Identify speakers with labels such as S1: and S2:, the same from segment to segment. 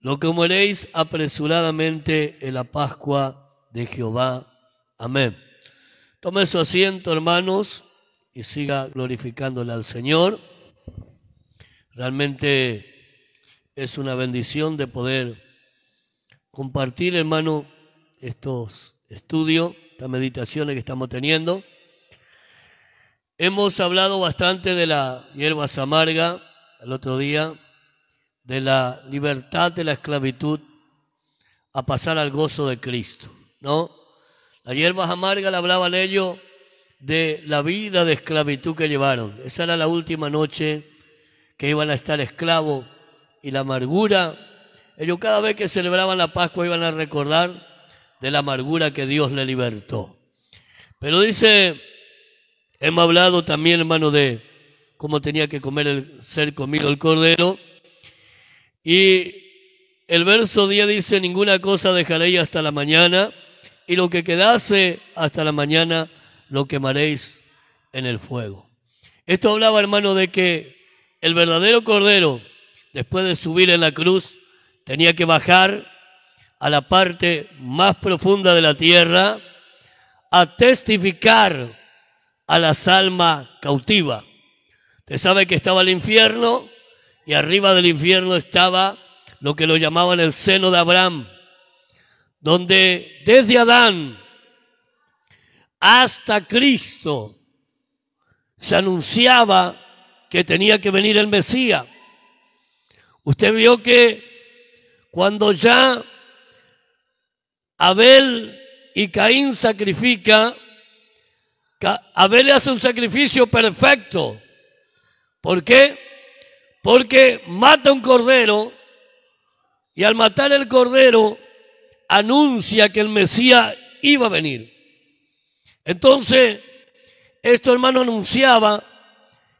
S1: lo que moréis apresuradamente en la Pascua de Jehová. Amén. Tome su asiento, hermanos, y siga glorificándole al Señor. Realmente es una bendición de poder compartir, hermano, estos estudios, estas meditaciones que estamos teniendo. Hemos hablado bastante de la hierbas amarga el otro día, de la libertad de la esclavitud a pasar al gozo de Cristo, ¿no? Las hierbas amargas le hablaban ellos de la vida de esclavitud que llevaron. Esa era la última noche que iban a estar esclavos y la amargura. Ellos cada vez que celebraban la Pascua iban a recordar de la amargura que Dios le libertó. Pero dice, hemos hablado también, hermano, de cómo tenía que comer el ser comido el cordero. Y el verso 10 dice, ninguna cosa dejaréis hasta la mañana, y lo que quedase hasta la mañana lo quemaréis en el fuego. Esto hablaba, hermano, de que el verdadero Cordero, después de subir en la cruz, tenía que bajar a la parte más profunda de la tierra a testificar a las almas cautivas. Usted sabe que estaba el infierno, y arriba del infierno estaba lo que lo llamaban el seno de Abraham, donde desde Adán hasta Cristo se anunciaba que tenía que venir el Mesías. Usted vio que cuando ya Abel y Caín sacrifica, Abel le hace un sacrificio perfecto. ¿Por qué? porque mata un cordero y al matar el cordero anuncia que el Mesías iba a venir. Entonces, esto hermano anunciaba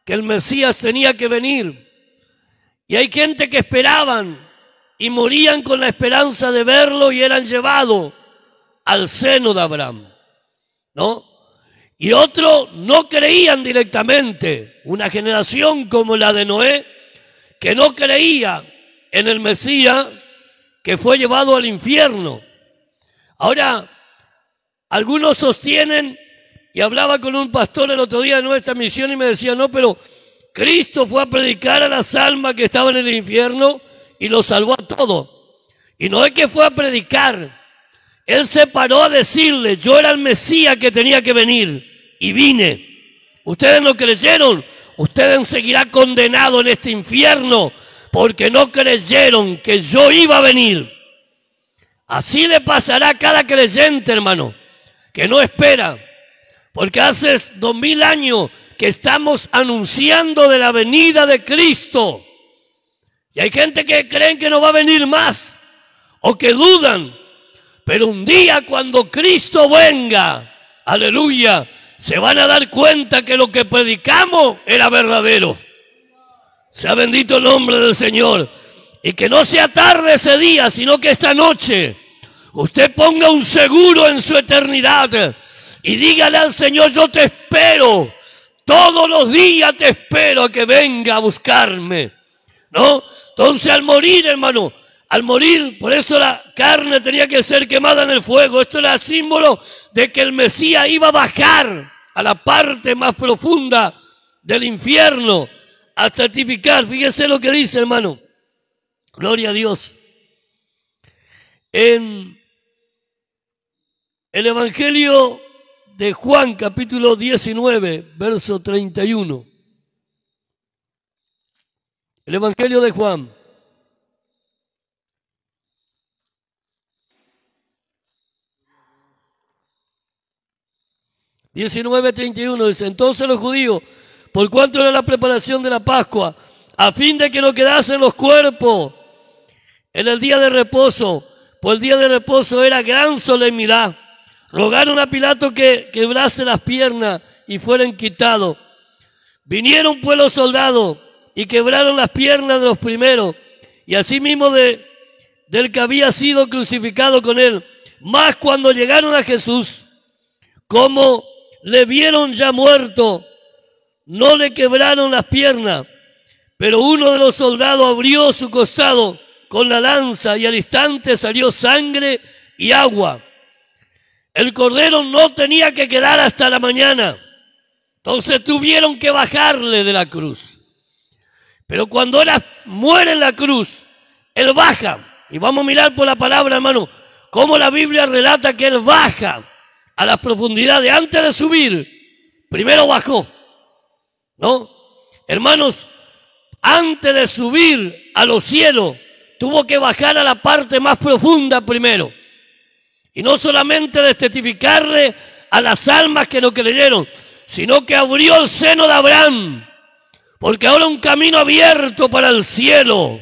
S1: que el Mesías tenía que venir. Y hay gente que esperaban y morían con la esperanza de verlo y eran llevados al seno de Abraham. ¿No? Y otros no creían directamente. Una generación como la de Noé que no creía en el Mesías, que fue llevado al infierno. Ahora, algunos sostienen, y hablaba con un pastor el otro día de nuestra misión y me decía, no, pero Cristo fue a predicar a las almas que estaban en el infierno y los salvó a todos. Y no es que fue a predicar, él se paró a decirle, yo era el Mesías que tenía que venir y vine. Ustedes no creyeron, Ustedes seguirán condenados en este infierno porque no creyeron que yo iba a venir. Así le pasará a cada creyente, hermano, que no espera. Porque hace dos mil años que estamos anunciando de la venida de Cristo. Y hay gente que creen que no va a venir más o que dudan. Pero un día cuando Cristo venga, aleluya, se van a dar cuenta que lo que predicamos era verdadero. Sea bendito el nombre del Señor. Y que no sea tarde ese día, sino que esta noche usted ponga un seguro en su eternidad y dígale al Señor, yo te espero. Todos los días te espero a que venga a buscarme. ¿No? Entonces al morir, hermano, al morir, por eso la carne tenía que ser quemada en el fuego. Esto era símbolo de que el Mesías iba a bajar a la parte más profunda del infierno a certificar. Fíjese lo que dice, hermano. Gloria a Dios. En el Evangelio de Juan, capítulo 19, verso 31. El Evangelio de Juan. 19:31 dice, entonces los judíos, por cuanto era la preparación de la Pascua, a fin de que no quedasen los cuerpos en el día de reposo, pues el día de reposo era gran solemnidad, rogaron a Pilato que quebrase las piernas y fueran quitados. Vinieron pues los soldados y quebraron las piernas de los primeros y asimismo de, del que había sido crucificado con él. Más cuando llegaron a Jesús, como le vieron ya muerto, no le quebraron las piernas, pero uno de los soldados abrió su costado con la lanza y al instante salió sangre y agua. El cordero no tenía que quedar hasta la mañana, entonces tuvieron que bajarle de la cruz. Pero cuando él muere en la cruz, él baja, y vamos a mirar por la palabra, hermano, cómo la Biblia relata que él baja a las profundidades antes de subir, primero bajó. ¿No? Hermanos, antes de subir a los cielos, tuvo que bajar a la parte más profunda primero. Y no solamente testificarle a las almas que no creyeron, sino que abrió el seno de Abraham, porque ahora un camino abierto para el cielo.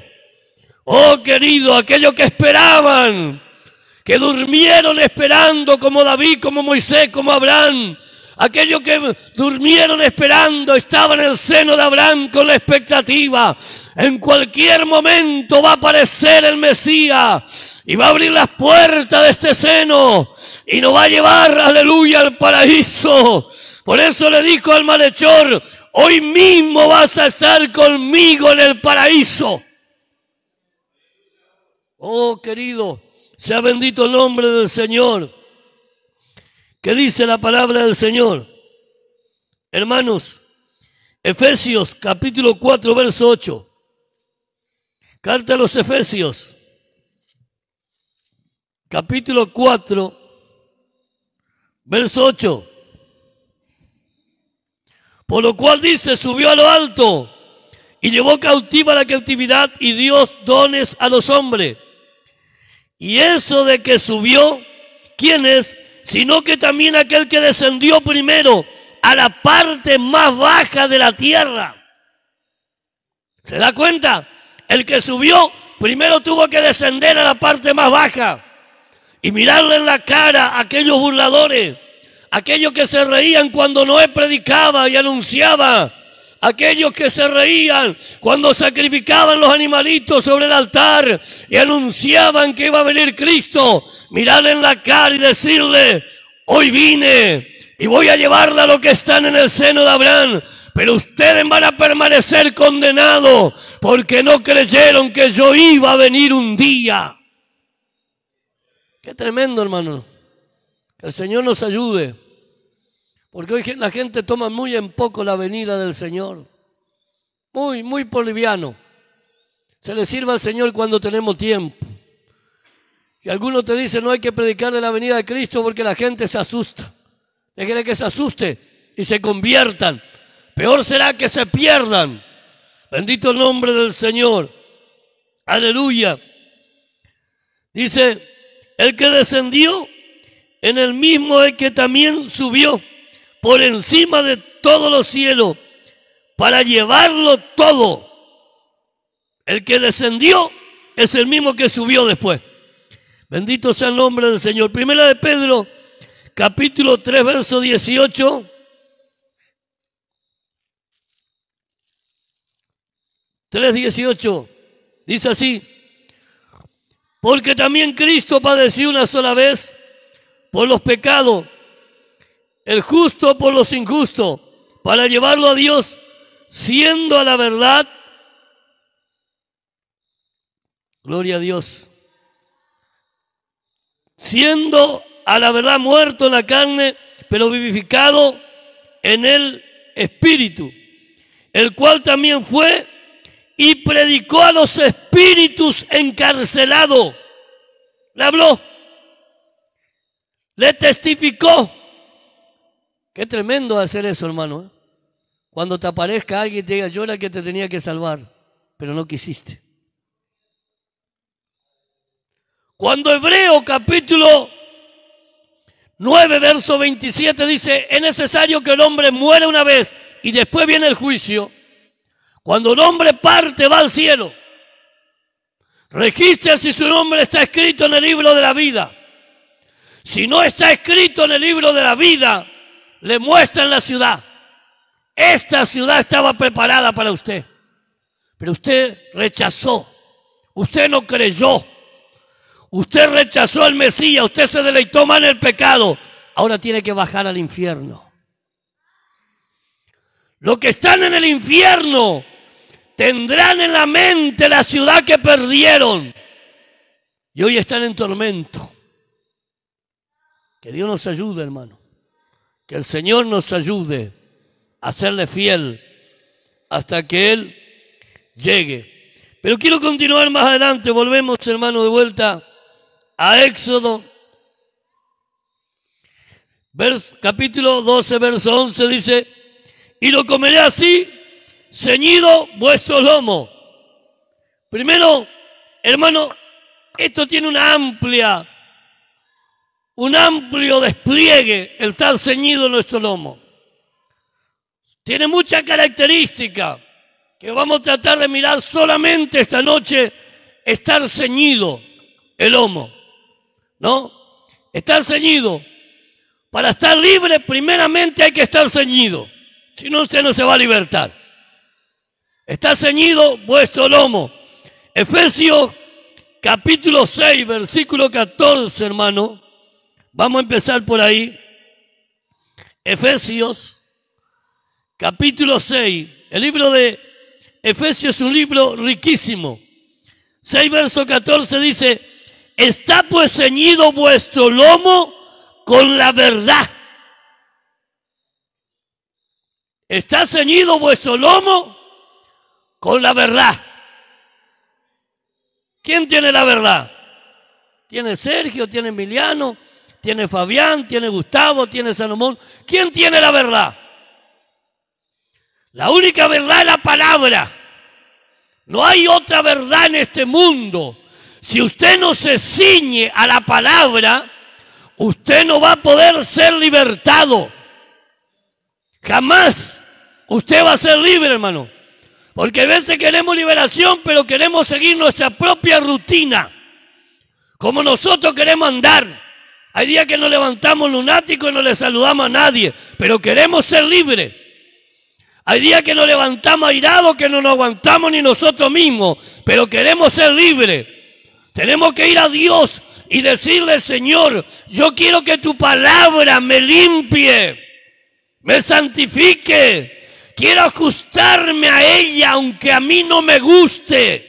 S1: Oh querido, aquello que esperaban, que durmieron esperando como David, como Moisés, como Abraham. Aquellos que durmieron esperando, estaban en el seno de Abraham con la expectativa. En cualquier momento va a aparecer el Mesías y va a abrir las puertas de este seno y nos va a llevar, aleluya, al paraíso. Por eso le dijo al malhechor, hoy mismo vas a estar conmigo en el paraíso. Oh, querido, sea bendito el nombre del Señor. ¿Qué dice la palabra del Señor? Hermanos, Efesios capítulo 4, verso 8. Carta a los Efesios, capítulo 4, verso 8. Por lo cual dice, subió a lo alto y llevó cautiva la cautividad y Dios dones a los hombres. Y eso de que subió, ¿quién es? Sino que también aquel que descendió primero a la parte más baja de la tierra. ¿Se da cuenta? El que subió primero tuvo que descender a la parte más baja y mirarle en la cara a aquellos burladores, aquellos que se reían cuando Noé predicaba y anunciaba aquellos que se reían cuando sacrificaban los animalitos sobre el altar y anunciaban que iba a venir Cristo, mirarle en la cara y decirle, hoy vine y voy a llevarla a los que están en el seno de Abraham. Pero ustedes van a permanecer condenados porque no creyeron que yo iba a venir un día. Qué tremendo, hermano. Que el Señor nos ayude. Porque hoy la gente toma muy en poco la venida del Señor. Muy, muy poliviano. Se le sirva al Señor cuando tenemos tiempo. Y alguno te dice, no hay que predicar de la venida de Cristo porque la gente se asusta. quiere que se asuste y se conviertan. Peor será que se pierdan. Bendito el nombre del Señor. Aleluya. Dice, el que descendió, en el mismo el que también subió por encima de todos los cielos para llevarlo todo. El que descendió es el mismo que subió después. Bendito sea el nombre del Señor. Primera de Pedro, capítulo 3, verso 18. 3.18 dice así, porque también Cristo padeció una sola vez por los pecados, el justo por los injustos, para llevarlo a Dios, siendo a la verdad. Gloria a Dios. Siendo a la verdad muerto en la carne, pero vivificado en el Espíritu, el cual también fue y predicó a los espíritus encarcelados. Le habló, le testificó Qué tremendo hacer eso, hermano. ¿eh? Cuando te aparezca alguien y te diga, yo era el que te tenía que salvar, pero no quisiste. Cuando Hebreo capítulo 9, verso 27 dice, es necesario que el hombre muera una vez y después viene el juicio. Cuando el hombre parte va al cielo. Registra si su nombre está escrito en el libro de la vida. Si no está escrito en el libro de la vida, le muestran la ciudad. Esta ciudad estaba preparada para usted, pero usted rechazó, usted no creyó, usted rechazó al Mesías, usted se deleitó mal en el pecado, ahora tiene que bajar al infierno. Los que están en el infierno tendrán en la mente la ciudad que perdieron y hoy están en tormento. Que Dios nos ayude, hermano. Que el Señor nos ayude a serle fiel hasta que Él llegue. Pero quiero continuar más adelante, volvemos hermano de vuelta a Éxodo, capítulo 12, verso 11 dice, y lo comeré así, ceñido vuestro lomo. Primero, hermano, esto tiene una amplia un amplio despliegue el estar ceñido en nuestro lomo. Tiene mucha característica que vamos a tratar de mirar solamente esta noche, estar ceñido el lomo, ¿no? Estar ceñido. Para estar libre, primeramente hay que estar ceñido. Si no, usted no se va a libertar. Está ceñido vuestro lomo. Efesios capítulo 6, versículo 14, hermano. Vamos a empezar por ahí. Efesios, capítulo 6. El libro de Efesios es un libro riquísimo. 6 verso 14 dice, está pues ceñido vuestro lomo con la verdad. Está ceñido vuestro lomo con la verdad. ¿Quién tiene la verdad? ¿Tiene Sergio? ¿Tiene Emiliano? tiene Fabián, tiene Gustavo, tiene Salomón. ¿Quién tiene la verdad? La única verdad es la palabra. No hay otra verdad en este mundo. Si usted no se ciñe a la palabra, usted no va a poder ser libertado. Jamás usted va a ser libre, hermano. Porque a veces queremos liberación, pero queremos seguir nuestra propia rutina. Como nosotros queremos andar. Hay días que nos levantamos lunáticos y no le saludamos a nadie, pero queremos ser libres. Hay días que nos levantamos airados que no nos aguantamos ni nosotros mismos, pero queremos ser libres. Tenemos que ir a Dios y decirle, Señor, yo quiero que tu palabra me limpie, me santifique. Quiero ajustarme a ella aunque a mí no me guste.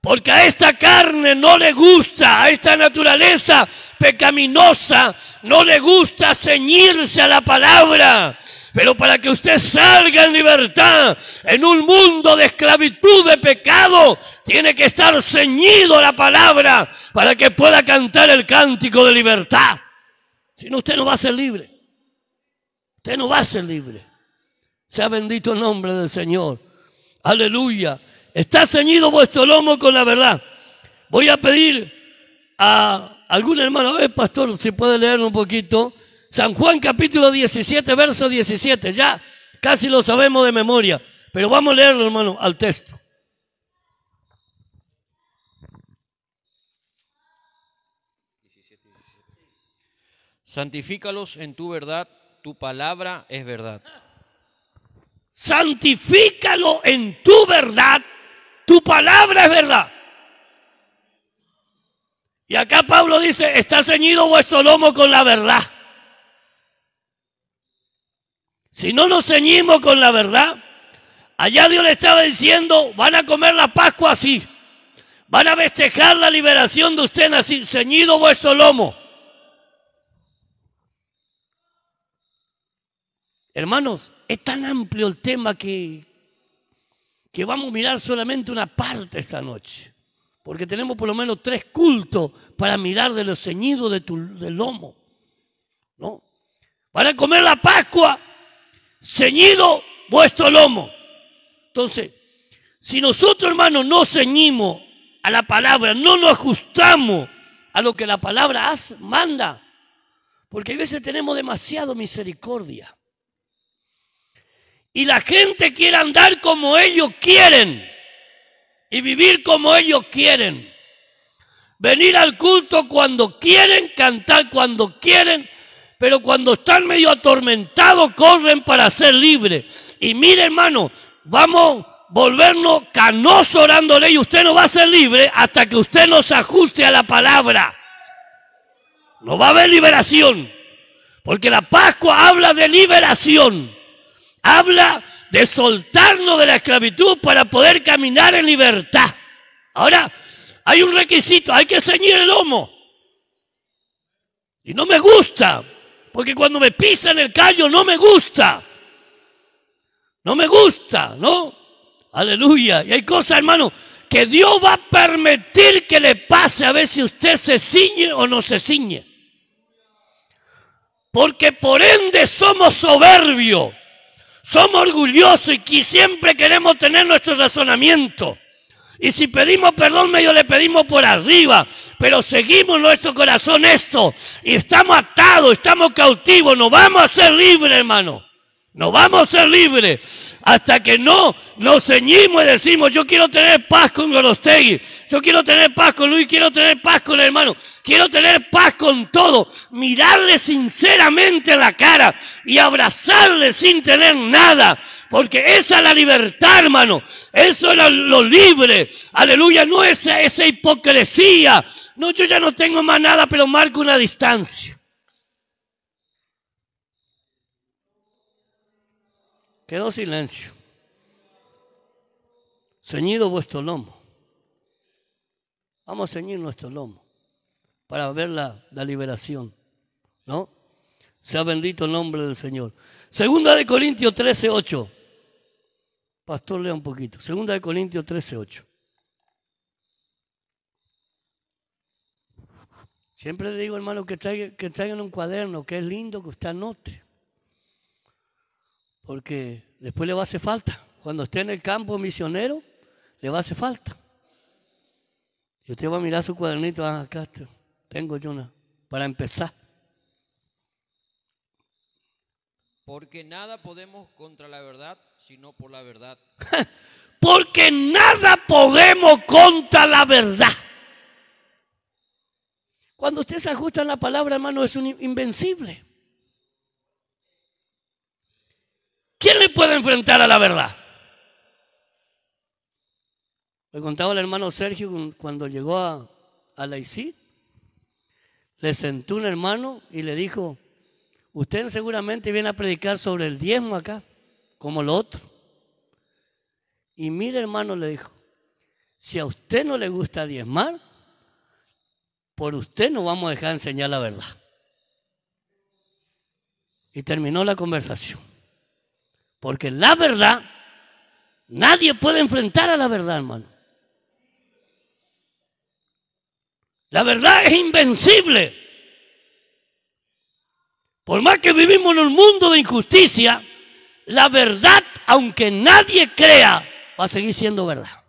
S1: Porque a esta carne no le gusta, a esta naturaleza pecaminosa, no le gusta ceñirse a la palabra. Pero para que usted salga en libertad en un mundo de esclavitud de pecado, tiene que estar ceñido a la palabra para que pueda cantar el cántico de libertad. Si no, usted no va a ser libre. Usted no va a ser libre. Sea bendito el nombre del Señor. Aleluya. Está ceñido vuestro lomo con la verdad. Voy a pedir a algún hermano, a ver, pastor, si puede leer un poquito. San Juan capítulo 17, verso 17. Ya casi lo sabemos de memoria, pero vamos a leerlo, hermano, al texto.
S2: Santifícalos en tu verdad, tu palabra es verdad.
S1: Santifícalo en tu verdad, tu palabra es verdad. Y acá Pablo dice, está ceñido vuestro lomo con la verdad. Si no nos ceñimos con la verdad, allá Dios le estaba diciendo, van a comer la Pascua así, van a festejar la liberación de ustedes así, ceñido vuestro lomo. Hermanos, es tan amplio el tema que que vamos a mirar solamente una parte esta noche, porque tenemos por lo menos tres cultos para mirar de los ceñidos de tu, del lomo. ¿no? Para comer la Pascua, ceñido vuestro lomo. Entonces, si nosotros hermanos no ceñimos a la palabra, no nos ajustamos a lo que la palabra manda, porque a veces tenemos demasiado misericordia. Y la gente quiere andar como ellos quieren y vivir como ellos quieren. Venir al culto cuando quieren, cantar cuando quieren, pero cuando están medio atormentados corren para ser libres. Y mire hermano, vamos a volvernos canosos orando ley. Usted no va a ser libre hasta que usted nos ajuste a la palabra. No va a haber liberación, porque la Pascua habla de liberación habla de soltarnos de la esclavitud para poder caminar en libertad. Ahora, hay un requisito, hay que ceñir el lomo. Y no me gusta, porque cuando me pisa en el callo no me gusta. No me gusta, ¿no? Aleluya. Y hay cosas, hermano, que Dios va a permitir que le pase a ver si usted se ciñe o no se ciñe. Porque por ende somos soberbios. Somos orgullosos y siempre queremos tener nuestro razonamiento. Y si pedimos perdón, medio le pedimos por arriba, pero seguimos nuestro corazón esto. Y estamos atados, estamos cautivos, no vamos a ser libres, hermano. No vamos a ser libres hasta que no nos ceñimos y decimos, yo quiero tener paz con Gorostegui, yo quiero tener paz con Luis, quiero tener paz con el hermano, quiero tener paz con todo, mirarle sinceramente la cara y abrazarle sin tener nada, porque esa es la libertad, hermano, eso es lo libre, aleluya, no es esa hipocresía, no, yo ya no tengo más nada, pero marco una distancia. Quedó silencio. Ceñido vuestro lomo. Vamos a ceñir nuestro lomo para ver la, liberación. ¿No? Sea bendito el nombre del Señor. Segunda de Corintios 13:8. Pastor, lea un poquito. Segunda de Corintios 13:8. Siempre le digo, hermano, que traigan, que traigan un cuaderno, que es lindo que usted anote porque después le va a hacer falta. Cuando esté en el campo misionero, le va a hacer falta. Y usted va a mirar su cuadernito, ah, acá tengo yo una, para empezar.
S2: Porque nada podemos contra la verdad, sino por la
S1: verdad. Porque nada podemos contra la verdad. Cuando usted se ajusta en la palabra, hermano, es un invencible. ¿Quién le puede enfrentar a la verdad? Le contaba el hermano Sergio cuando llegó a, a la ICI, le sentó un hermano y le dijo, usted seguramente viene a predicar sobre el diezmo acá, como lo otro. Y mire hermano le dijo, si a usted no le gusta diezmar, por usted no vamos a dejar enseñar la verdad. Y terminó la conversación. Porque la verdad, nadie puede enfrentar a la verdad, hermano. La verdad es invencible. Por más que vivimos en un mundo de injusticia, la verdad, aunque nadie crea, va a seguir siendo verdad.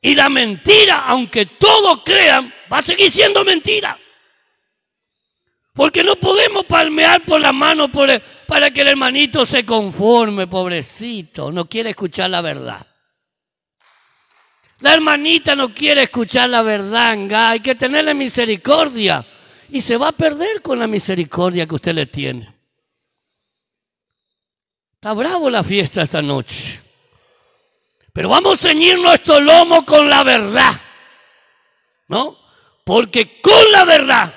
S1: Y la mentira, aunque todos crean, va a seguir siendo mentira. Porque no podemos palmear por la mano para que el hermanito se conforme, pobrecito. No quiere escuchar la verdad. La hermanita no quiere escuchar la verdad, Hay que tenerle misericordia. Y se va a perder con la misericordia que usted le tiene. Está bravo la fiesta esta noche. Pero vamos a ceñir nuestro lomo con la verdad. ¿No? Porque con la verdad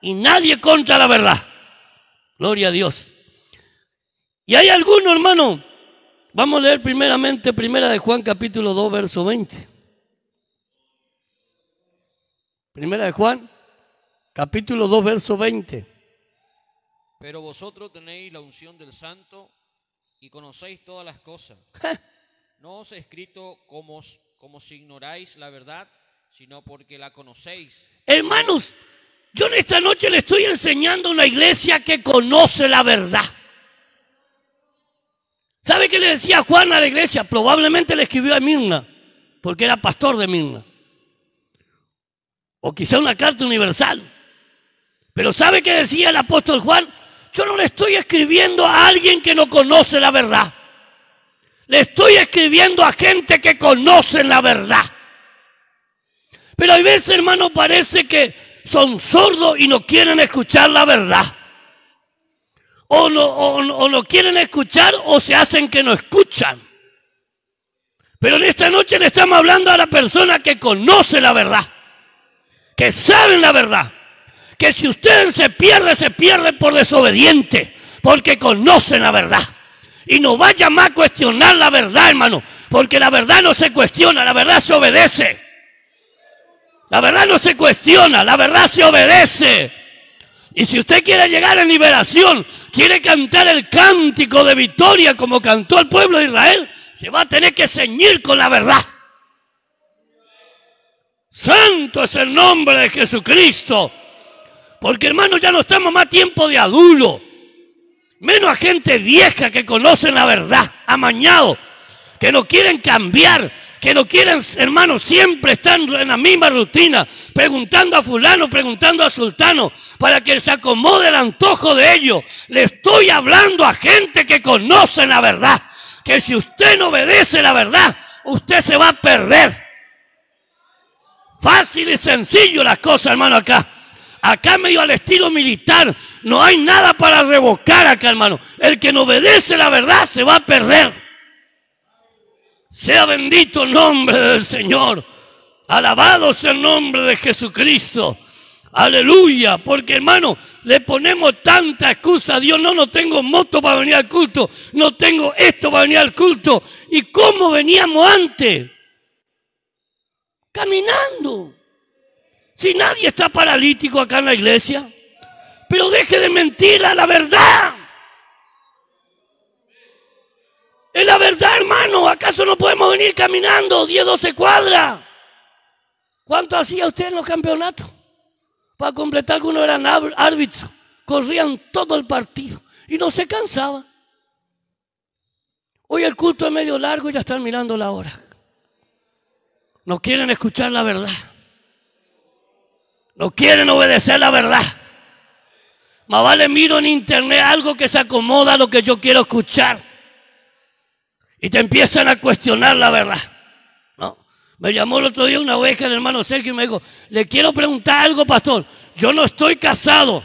S1: y nadie contra la verdad. Gloria a Dios. Y hay alguno, hermano. Vamos a leer primeramente Primera de Juan capítulo 2, verso 20. Primera de Juan capítulo 2, verso 20.
S2: Pero vosotros tenéis la unción del santo y conocéis todas las cosas. No os he escrito como, como si ignoráis la verdad, sino porque la conocéis.
S1: Hermanos, yo en esta noche le estoy enseñando a una iglesia que conoce la verdad. ¿Sabe qué le decía Juan a la iglesia? Probablemente le escribió a Mirna, porque era pastor de Mirna. O quizá una carta universal.
S2: Pero ¿sabe qué decía
S1: el apóstol Juan? Yo no le estoy escribiendo a alguien que no conoce la verdad. Le estoy escribiendo a gente que conoce la verdad. Pero hay veces, hermano, parece que son sordos y no quieren escuchar la verdad. O no, quieren escuchar o se hacen que no escuchan. Pero en esta noche le estamos hablando a la persona que conoce la verdad, que saben la verdad, que si usted se pierde, se pierde por desobediente, porque conocen la verdad. Y no vaya más a cuestionar la verdad, hermano, porque la verdad no se cuestiona, la verdad se obedece. La verdad no se cuestiona, la verdad se obedece. Y si usted quiere llegar a liberación, quiere cantar el cántico de victoria como cantó el pueblo de Israel, se va a tener que ceñir con la verdad. Santo es el nombre de Jesucristo. Porque hermanos, ya no estamos más tiempo de adulo. Menos a gente vieja que conocen la verdad, amañado, que no quieren cambiar, que no quieren, hermano, siempre están en la misma rutina, preguntando a fulano, preguntando a sultano, para que se acomode el antojo de ellos. Le estoy hablando a gente que conoce la verdad, que si usted no obedece la verdad, usted se va a perder. Fácil y sencillo las cosas, hermano, acá. Acá medio al estilo militar, no hay nada para revocar acá, hermano. El que no obedece la verdad se va a perder. Sea bendito el nombre del Señor. Alabado sea el nombre de Jesucristo. Aleluya, porque hermano, le ponemos tanta excusa a Dios. No, no tengo moto para venir al culto. No tengo esto para venir al culto. ¿Y cómo veníamos antes? Caminando. Si nadie está paralítico acá en la iglesia. Pero deje de mentir a la verdad. ¿Acaso no podemos venir caminando 10, 12 cuadras? ¿Cuánto hacía usted en los campeonatos? Para completar que uno era árbitro. Corrían todo el partido y no se cansaba. Hoy el culto es medio largo y ya están mirando la hora. No quieren escuchar la verdad. No quieren obedecer la verdad. Más vale miro en internet algo que se acomoda a lo que yo quiero escuchar y te empiezan a cuestionar la verdad. ¿no? Me llamó el otro día una oveja el hermano Sergio y me dijo, le quiero preguntar algo, pastor. Yo no estoy casado,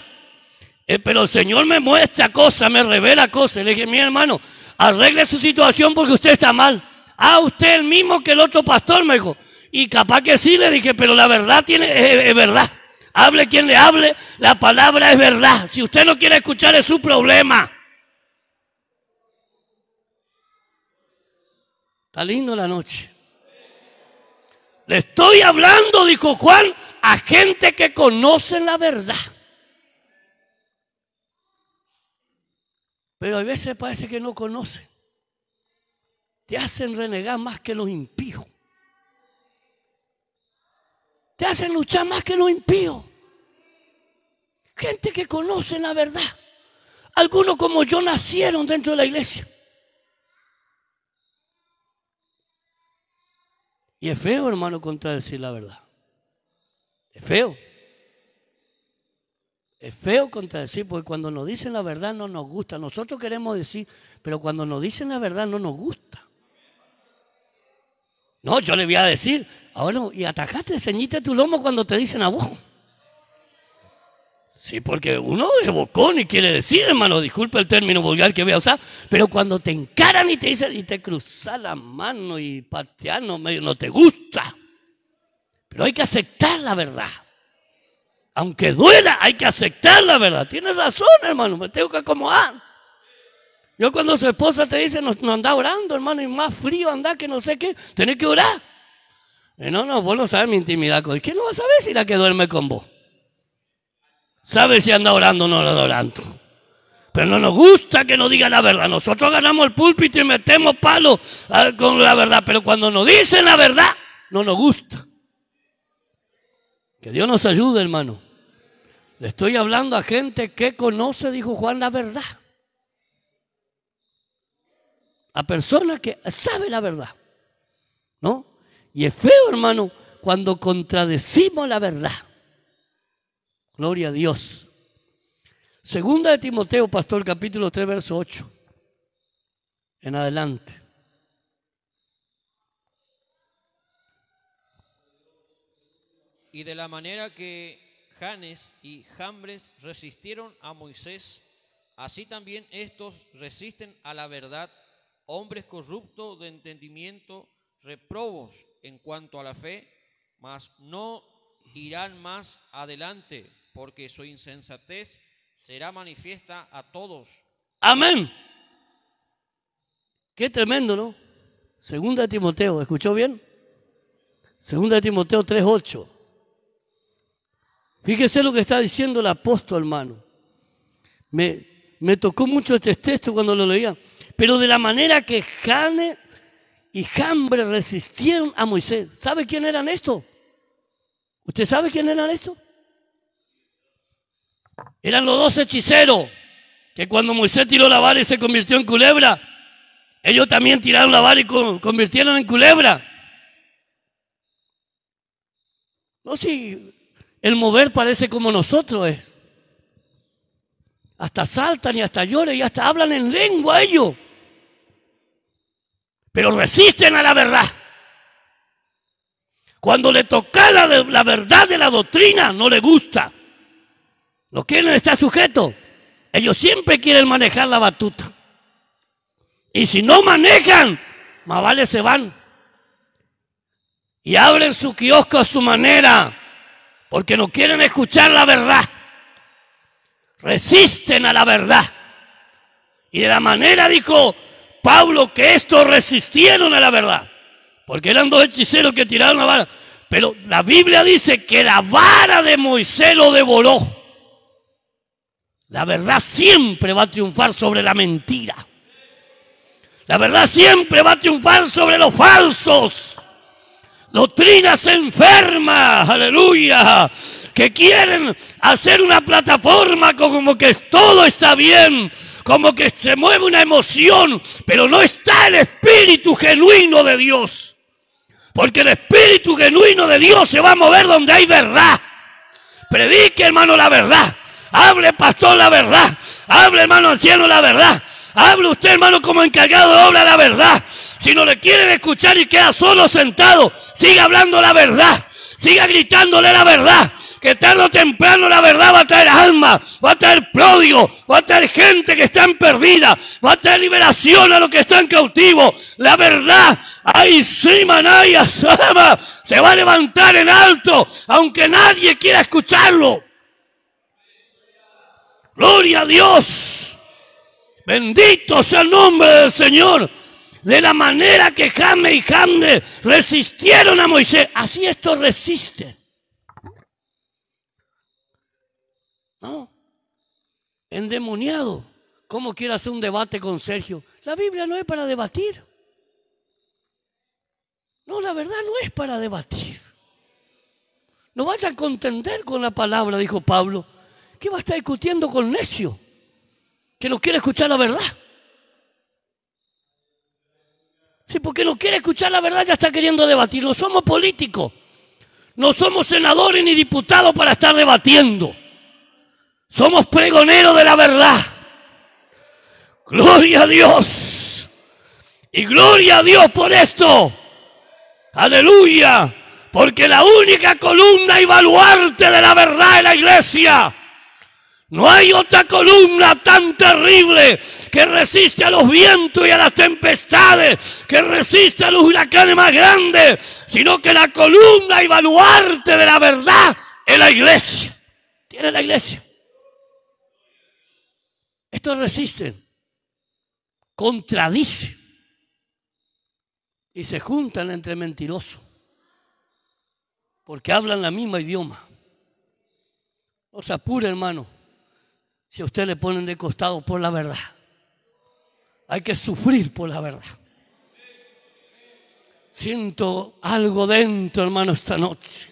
S1: eh, pero el Señor me muestra cosas, me revela cosas. Le dije, mi hermano, arregle su situación porque usted está mal. Ah, usted el mismo que el otro pastor, me dijo. Y capaz que sí, le dije, pero la verdad tiene, es verdad. Hable quien le hable, la palabra es verdad. Si usted no quiere escuchar es su problema. Está lindo la noche. Le estoy hablando, dijo Juan, a gente que conoce la verdad. Pero a veces parece que no conocen. Te hacen renegar más que los impíos. Te hacen luchar más que los impíos. Gente que conoce la verdad. Algunos como yo nacieron dentro de la iglesia. Y es feo, hermano, contradecir la verdad. Es feo. Es feo contradecir, porque cuando nos dicen la verdad no nos gusta. Nosotros queremos decir, pero cuando nos dicen la verdad no nos gusta. No, yo le voy a decir, ahora, y atacaste, ceñiste tu lomo cuando te dicen a vos. Sí, porque uno es bocón y quiere decir, hermano, disculpe el término vulgar que voy a usar, pero cuando te encaran y te dicen y te cruzan la mano y patean, medio no te gusta. Pero hay que aceptar la verdad. Aunque duela, hay que aceptar la verdad. Tienes razón, hermano, me tengo que acomodar. Yo cuando su esposa te dice, no, no anda orando, hermano, y más frío anda que no sé qué, tenés que orar. Eh, no, no, vos no sabes mi intimidad con no vas a saber si la que duerme con vos? sabe si anda orando o no orando. Pero no nos gusta que nos diga la verdad. Nosotros ganamos el púlpito y metemos palo con la verdad. Pero cuando nos dicen la verdad, no nos gusta. Que Dios nos ayude, hermano. Le estoy hablando a gente que conoce, dijo Juan, la verdad. A personas que saben la verdad. ¿No? Y es feo, hermano, cuando contradecimos la verdad. Gloria a Dios. Segunda de Timoteo, pastor, capítulo 3, verso 8. En adelante.
S2: Y de la manera que Janes y Jambres resistieron a Moisés, así también estos resisten a la verdad, hombres corruptos de entendimiento, reprobos en cuanto a la fe, mas no irán más adelante, porque su insensatez será manifiesta a todos. Amén.
S1: Qué tremendo, ¿no? Segunda Timoteo, ¿escuchó bien? Segunda de Timoteo 3:8. Fíjese lo que está diciendo el apóstol, hermano. Me, me tocó mucho este texto cuando lo leía. Pero de la manera que Jane y Hambre resistieron a Moisés. ¿Sabe quién eran estos? ¿Usted sabe quién eran estos? Eran los dos hechiceros que cuando Moisés tiró la vara y se convirtió en culebra, ellos también tiraron la vara y convirtieron en culebra. No, si el mover parece como nosotros es. Eh. Hasta saltan y hasta lloran y hasta hablan en lengua ellos. Pero resisten a la verdad. Cuando le toca la, verdad de la doctrina, no le gusta. No quieren estar sujetos. Ellos siempre quieren manejar la batuta. Y si no manejan, más vale se van. Y abren su kiosco a su manera, porque no quieren escuchar la verdad. Resisten a la verdad. Y de la manera, dijo Pablo, que estos resistieron a la verdad porque eran dos hechiceros que tiraron la vara. Pero la Biblia dice que la vara de Moisés lo devoró. La verdad siempre va a triunfar sobre la mentira. La verdad siempre va a triunfar sobre los falsos. Doctrinas enfermas, aleluya, que quieren hacer una plataforma como que todo está bien, como que se mueve una emoción, pero no está el espíritu genuino de Dios. Porque el espíritu genuino de Dios se va a mover donde hay verdad. Predique, hermano, la verdad. Hable, pastor, la verdad. Hable, hermano anciano, la verdad. Hable usted, hermano, como encargado de obra, la verdad. Si no le quieren escuchar y queda solo sentado, siga hablando la verdad. Siga gritándole la verdad, que tarde o temprano la verdad va a traer alma, va a traer pródigo, va a traer gente que está en perdida, va a traer liberación a los que están cautivos. La verdad, ahí sí, Manaya, se va a levantar en alto, aunque nadie quiera escucharlo. Gloria a Dios. Bendito sea el nombre del Señor de la manera que Jame y Jamne resistieron a Moisés. Así esto resiste. No, endemoniado. ¿Cómo quiere hacer un debate con Sergio? La Biblia no es para debatir. No, la verdad no es para debatir. No vaya a contender con la palabra, dijo Pablo. ¿Qué va a estar discutiendo con necio? Que no quiere escuchar la verdad. Sí, porque no quiere escuchar la verdad, ya está queriendo debatir. No somos políticos. No somos senadores ni diputados para estar debatiendo. Somos pregoneros de la verdad. Gloria a Dios. Y gloria a Dios por esto. Aleluya. Porque la única columna y baluarte de la verdad es la iglesia. No hay otra columna tan terrible que resiste a los vientos y a las tempestades, que resiste a los huracanes más grandes, sino que la columna y baluarte de la verdad es la iglesia. Tiene la iglesia. Estos resisten, contradicen y se juntan entre mentirosos, porque hablan la misma idioma. O sea, pura, hermano. Si a usted le ponen de costado por la verdad. Hay que sufrir por la verdad. Siento algo dentro, hermano, esta noche.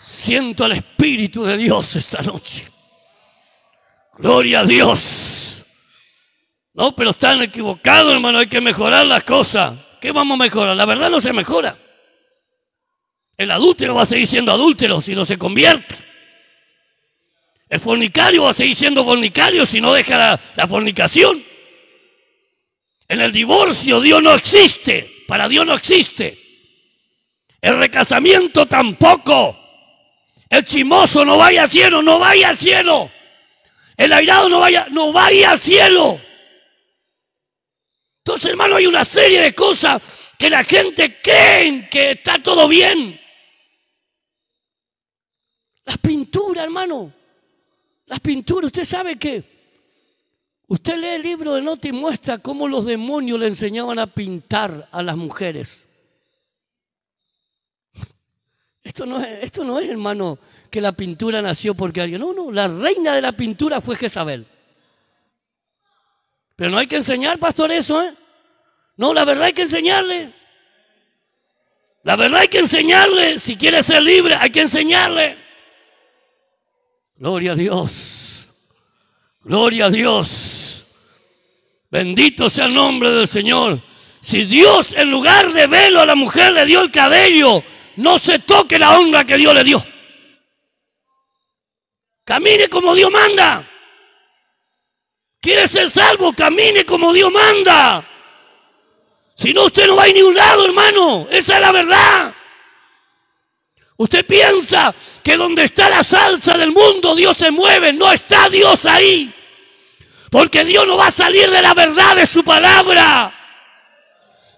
S1: Siento el Espíritu de Dios esta noche. Gloria a Dios. No, pero están equivocados, hermano. Hay que mejorar las cosas. ¿Qué vamos a mejorar? La verdad no se mejora. El adúltero va a seguir siendo adúltero si no se convierte. El fornicario va a seguir siendo fornicario si no deja la, fornicación. En el divorcio Dios no existe. Para Dios no existe. El recasamiento tampoco. El chimoso no vaya a cielo, no vaya a cielo. El airado no vaya, no vaya a cielo. Entonces, hermano, hay una serie de cosas que la gente cree que está todo bien. Las pinturas, hermano. Las pinturas, usted sabe que usted lee el libro de Nota y muestra cómo los demonios le enseñaban a pintar a las mujeres. Esto no es, esto no es hermano, que la pintura nació porque alguien. No, no, la reina de la pintura fue Jezabel. Pero no hay que enseñar, pastor, eso, ¿eh? No, la verdad hay que enseñarle. La verdad hay que enseñarle. Si quiere ser libre, hay que enseñarle. Gloria a Dios. Gloria a Dios. Bendito sea el nombre del Señor. Si Dios en lugar de velo a la mujer le dio el cabello, no se toque la honra que Dios le dio. Camine como Dios manda. Quiere ser salvo, camine como Dios manda. Si no, usted no va a un lado, hermano. Esa es la verdad. Usted piensa que donde está la salsa del mundo Dios se mueve. No está Dios ahí. Porque Dios no va a salir de la verdad de su palabra.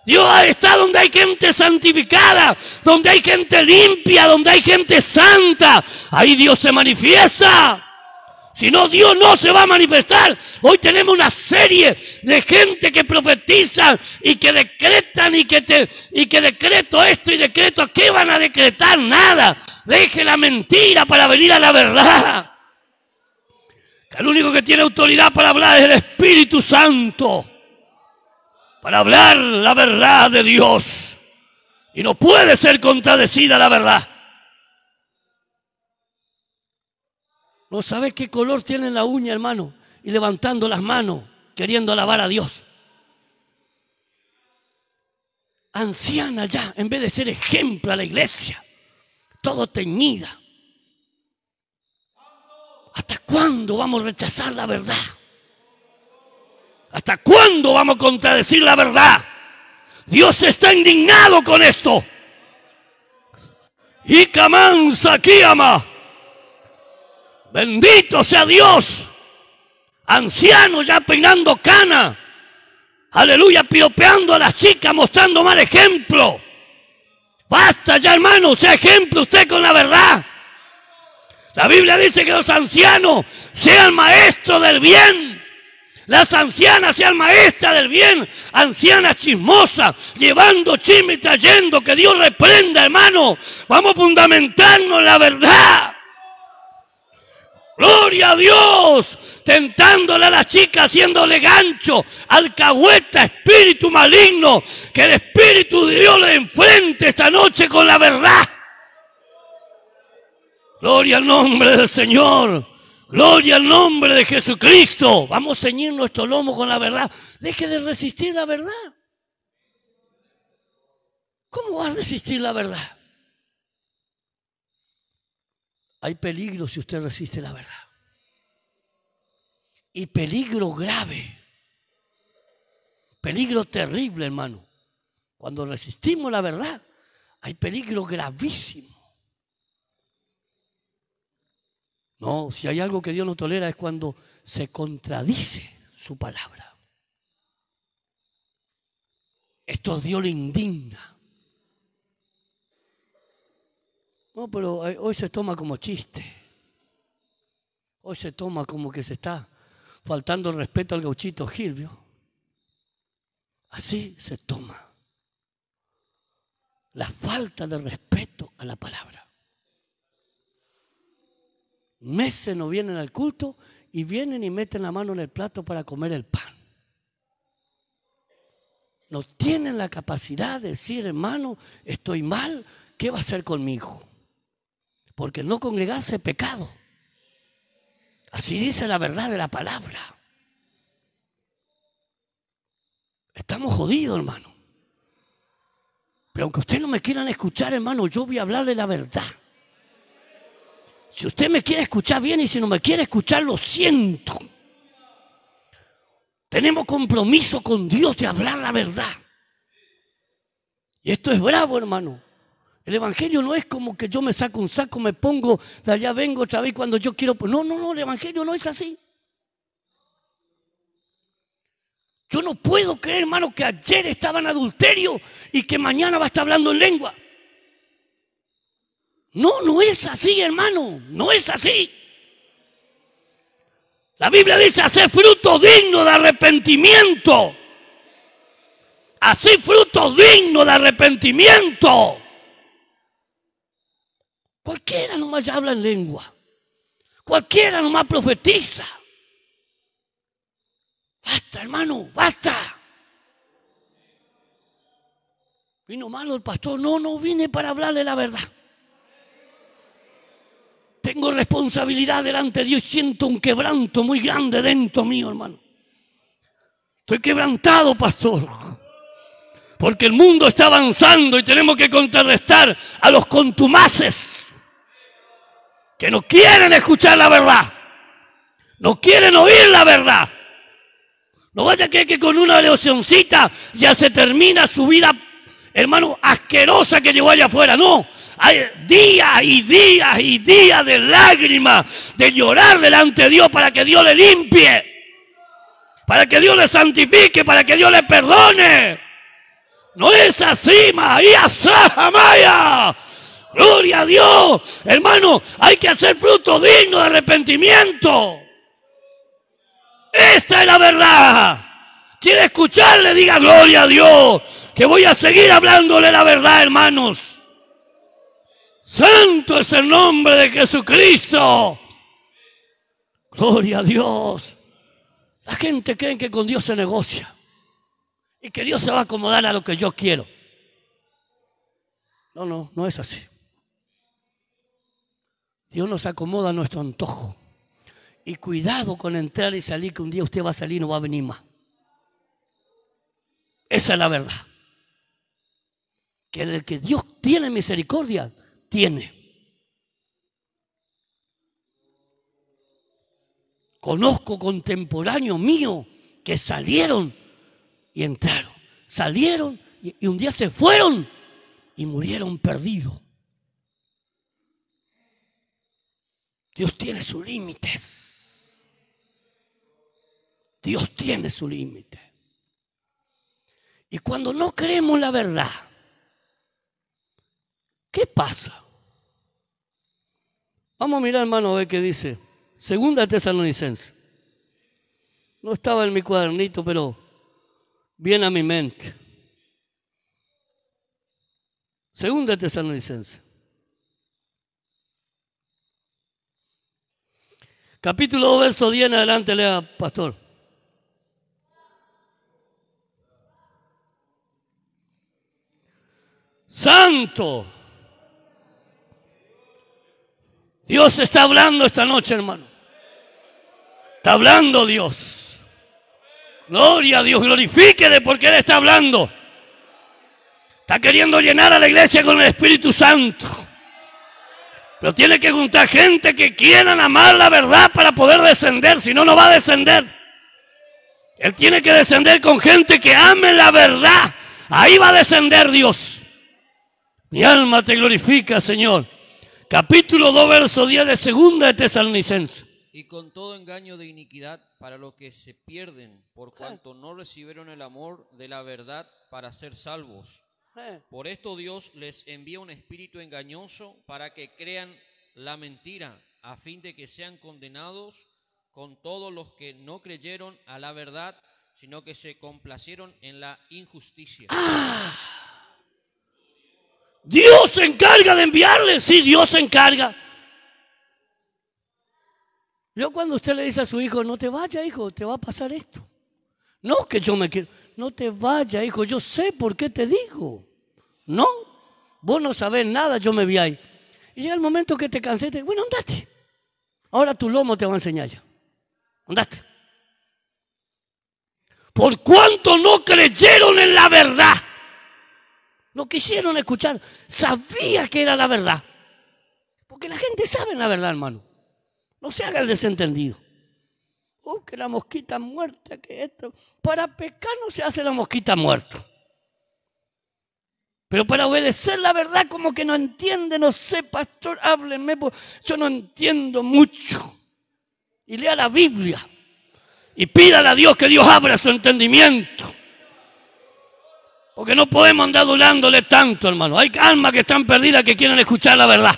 S1: Dios está donde hay gente santificada, donde hay gente limpia, donde hay gente santa. Ahí Dios se manifiesta. Si no, Dios no se va a manifestar. Hoy tenemos una serie de gente que profetiza y que decretan y que, te, y que decreto esto y decreto. ¿Qué van a decretar? Nada. Deje la mentira para venir a la verdad. Que el único que tiene autoridad para hablar es el Espíritu Santo. Para hablar la verdad de Dios. Y no puede ser contradecida la verdad. No sabes qué color tiene la uña, hermano. Y levantando las manos, queriendo alabar a Dios. Anciana ya, en vez de ser ejemplo a la iglesia, todo teñida. ¿Hasta cuándo vamos a rechazar la verdad? ¿Hasta cuándo vamos a contradecir la verdad? Dios está indignado con esto. Y aquí, Bendito sea Dios. anciano ya peinando cana. Aleluya, piropeando a las chicas, mostrando mal ejemplo. Basta ya, hermano, sea ejemplo usted con la verdad. La Biblia dice que los ancianos sean maestros del bien. Las ancianas sean maestras del bien, ancianas chismosas, llevando chisme y trayendo, que Dios reprenda, hermano. Vamos a fundamentarnos en la verdad. Gloria a Dios. Tentándole a la chica, haciéndole gancho, alcahueta, espíritu maligno. Que el espíritu de Dios le enfrente esta noche con la verdad. Gloria al nombre del Señor. Gloria al nombre de Jesucristo. Vamos a ceñir nuestro lomo con la verdad. Deje de resistir la verdad. ¿Cómo va a resistir la verdad? Hay peligro si usted resiste la verdad. Y peligro grave. Peligro terrible, hermano. Cuando resistimos la verdad, hay peligro gravísimo. No, si hay algo que Dios no tolera es cuando se contradice su palabra. Esto Dios le indigna. No, pero eh, hoy se toma como chiste. Hoy se toma como que se está faltando el respeto al gauchito Gilvio Así se toma. La falta de respeto a la palabra. Meses no vienen al culto y vienen y meten la mano en el plato para comer el pan. No tienen la capacidad de decir, hermano, estoy mal, ¿qué va a hacer conmigo? porque no congregarse es pecado. Así dice la verdad de la palabra. Estamos jodidos, hermano. Pero aunque usted no me quieran escuchar, hermano, yo voy a hablarle la verdad. Si usted me quiere escuchar bien y si no me quiere escuchar, lo siento. Tenemos compromiso con Dios de hablar la verdad. Y esto es bravo, hermano. El Evangelio no es como que yo me saco un saco, me pongo, de allá vengo otra vez cuando yo quiero. No, no, no, el Evangelio no es así. Yo no puedo creer, hermano, que ayer estaba en adulterio y que mañana va a estar hablando en lengua. No, no es así, hermano. No es así. La Biblia dice, hace fruto digno de arrepentimiento. Así fruto digno de arrepentimiento. Cualquiera nomás ya habla en lengua. Cualquiera nomás profetiza. Basta, hermano, basta. Vino malo el pastor. No, no vine para hablarle la verdad. Tengo responsabilidad delante de Dios. Siento un quebranto muy grande dentro mío, hermano. Estoy quebrantado, pastor. Porque el mundo está avanzando y tenemos que contrarrestar a los contumaces que no quieren escuchar la verdad, no quieren oír la verdad. No vaya a creer que con una leocioncita ya se termina su vida, hermano, asquerosa que llevó allá afuera. No, hay días y días y días de lágrimas, de llorar delante de Dios para que Dios le limpie, para que Dios le santifique, para que Dios le perdone. No es así, María Maya. Gloria a Dios. Hermano, hay que hacer fruto digno de arrepentimiento. Esta es la verdad. ¿Quiere escucharle? Diga gloria a Dios. Que voy a seguir hablándole la verdad, hermanos. Santo es el nombre de Jesucristo. Gloria a Dios. La gente cree que con Dios se negocia. Y que Dios se va a acomodar a lo que yo quiero. No, no, no es así. Dios nos acomoda a nuestro antojo. Y cuidado con entrar y salir, que un día usted va a salir y no va a venir más. Esa es la verdad. Que el que Dios tiene misericordia, tiene. Conozco contemporáneos míos que salieron y entraron. Salieron y un día se fueron y murieron perdidos. Dios tiene sus límites. Dios tiene su límite. Y cuando no creemos la verdad, ¿qué pasa? Vamos a mirar, hermano, a ver qué dice. Segunda Tesalonicense. No estaba en mi cuadernito, pero viene a mi mente. Segunda Tesalonicense. Capítulo 2, verso 10 adelante, lea, pastor. Santo. Dios está hablando esta noche, hermano. Está hablando Dios. Gloria a Dios, glorifíquele porque Él está hablando. Está queriendo llenar a la iglesia con el Espíritu Santo. Pero tiene que juntar gente que quieran amar la verdad para poder descender, si no, no va a descender. Él tiene que descender con gente que ame la verdad. Ahí va a descender Dios. Mi alma te glorifica, Señor. Capítulo 2, verso 10 de segunda de Tesalonicense.
S2: Y con todo engaño de iniquidad para los que se pierden, por cuanto no recibieron el amor de la verdad para ser salvos. Eh. Por esto Dios les envía un espíritu engañoso para que crean la mentira, a fin de que sean condenados con todos los que no creyeron a la verdad, sino que se complacieron en la injusticia.
S1: Ah. Dios se encarga de enviarles, sí, Dios se encarga. Yo cuando usted le dice a su hijo, no te vaya, hijo, te va a pasar esto. No que yo me quiero no te vayas, hijo, yo sé por qué te digo. No, vos no sabés nada, yo me vi ahí. Y llega el momento que te cansé, te bueno, andate. Ahora tu lomo te va a enseñar ya. Andate. Por cuanto no creyeron en la verdad. No quisieron escuchar. Sabía que era la verdad. Porque la gente sabe la verdad, hermano. No se haga el desentendido. ¡Oh, que la mosquita muerta, que esto. Para pecar no se hace la mosquita muerta. Pero para obedecer la verdad, como que no entiende, no sé, pastor, háblenme, yo no entiendo mucho. Y lea la Biblia. Y pídale a Dios que Dios abra su entendimiento. Porque no podemos andar durándole tanto, hermano. Hay almas que están perdidas que quieren escuchar la verdad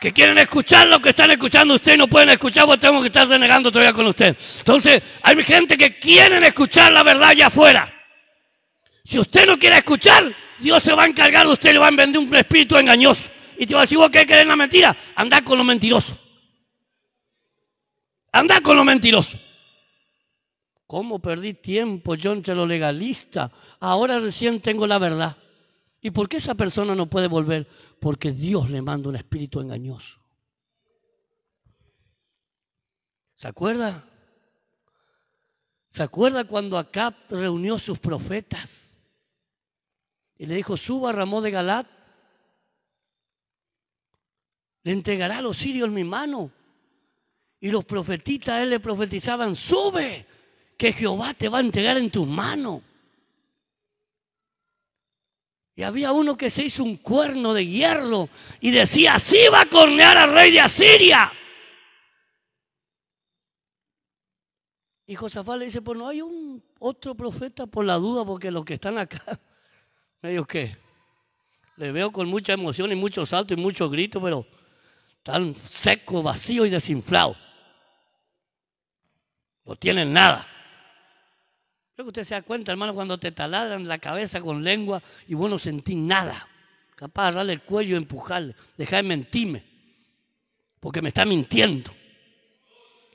S1: que quieren escuchar lo que están escuchando ustedes no pueden escuchar porque tenemos que estar renegando todavía con usted. Entonces, hay gente que quieren escuchar la verdad allá afuera. Si usted no quiere escuchar, Dios se va a encargar, usted le va a vender un espíritu engañoso. Y te va a decir, vos querés la mentira, andá con lo mentiroso. Andá con lo mentiroso. ¿Cómo perdí tiempo yo entre lo legalista? Ahora recién tengo la verdad. ¿Y por qué esa persona no puede volver? porque Dios le manda un espíritu engañoso. ¿Se acuerda? ¿Se acuerda cuando Acab reunió sus profetas y le dijo, suba Ramón de Galat? Le entregará a los sirios en mi mano. Y los profetitas él le profetizaban, sube, que Jehová te va a entregar en tus manos. Y había uno que se hizo un cuerno de hierro y decía, así va a cornear al rey de Asiria. Y Josafat le dice, pues no hay un otro profeta por la duda, porque los que están acá, ellos que le veo con mucha emoción y mucho salto y mucho grito, pero tan seco, vacío y desinflado. No tienen nada que usted se da cuenta, hermano, cuando te taladran la cabeza con lengua y vos no sentís nada. Capaz de agarrarle el cuello, y empujarle, dejar de mentirme. Porque me está mintiendo.